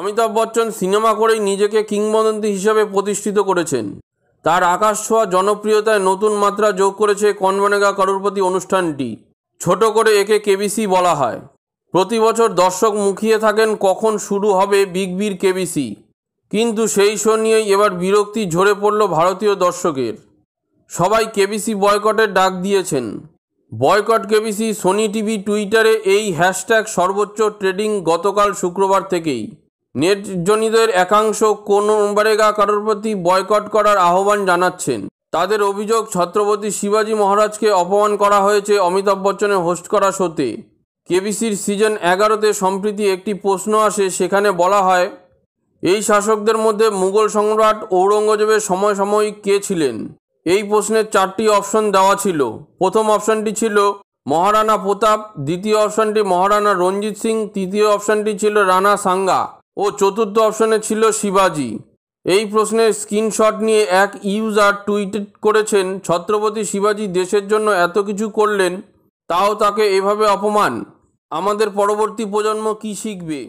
Amitabh Bachchan cinema করেই নিজেকে কিংবদন্তি হিসেবে প্রতিষ্ঠিত করেছেন তার আকাশ ছোঁয়া জনপ্রিয়তায় নতুন মাত্রা যোগ করেছে কনবনেগা কারোরপতি অনুষ্ঠানটি ছোট করে একে কেবিসি বলা হয় প্রতি বছর দর্শক মুখিয়ে থাকেন কখন শুরু হবে বিগ বির কেবিসি কিন্তু সেই শো নিয়েই এবার বিরক্তি ঝরে পড়ল ভারতীয় দর্শকের সবাই কেবিসি বয়কটের ডাক দিয়েছেন বয়কট কেবিসি সোনি টিভি টুইটারে এই হ্যাশট্যাগ সর্বোচ্চ ট্রেডিং গতকাল শুক্রবার থেকেই নেটজনীদের একাংশ কোনবারেগা কারোর প্রতি বয়কট করার আহ্বান জানাচ্ছেন তাদের অভিযোগ ছত্রপতি শিবাজি মহারাজকে অপমান করা হয়েছে অমিতাভ বচ্চনের হোস্ট করা শোতে কেবিসির সিজন এগারোতে সম্প্রীতি একটি প্রশ্ন আসে সেখানে বলা হয় এই শাসকদের মধ্যে মুঘল সম্রাট ঔরঙ্গজেবের সমসাময়িক কে ছিলেন এই প্রশ্নের চারটি অপশন দেওয়া ছিল প্রথম অপশনটি ছিল মহারানা প্রতাপ দ্বিতীয় অপশনটি মহারানা রঞ্জিত সিং তৃতীয় অপশনটি ছিল রানা সাঙ্গা ও চতুর্থ অপশনে ছিল শিবাজি এই প্রশ্নের স্ক্রিনশট নিয়ে এক ইউজার টুইট করেছেন ছত্রপতি শিবাজি দেশের জন্য এত কিছু করলেন তাও তাকে এভাবে অপমান আমাদের পরবর্তী প্রজন্ম কি শিখবে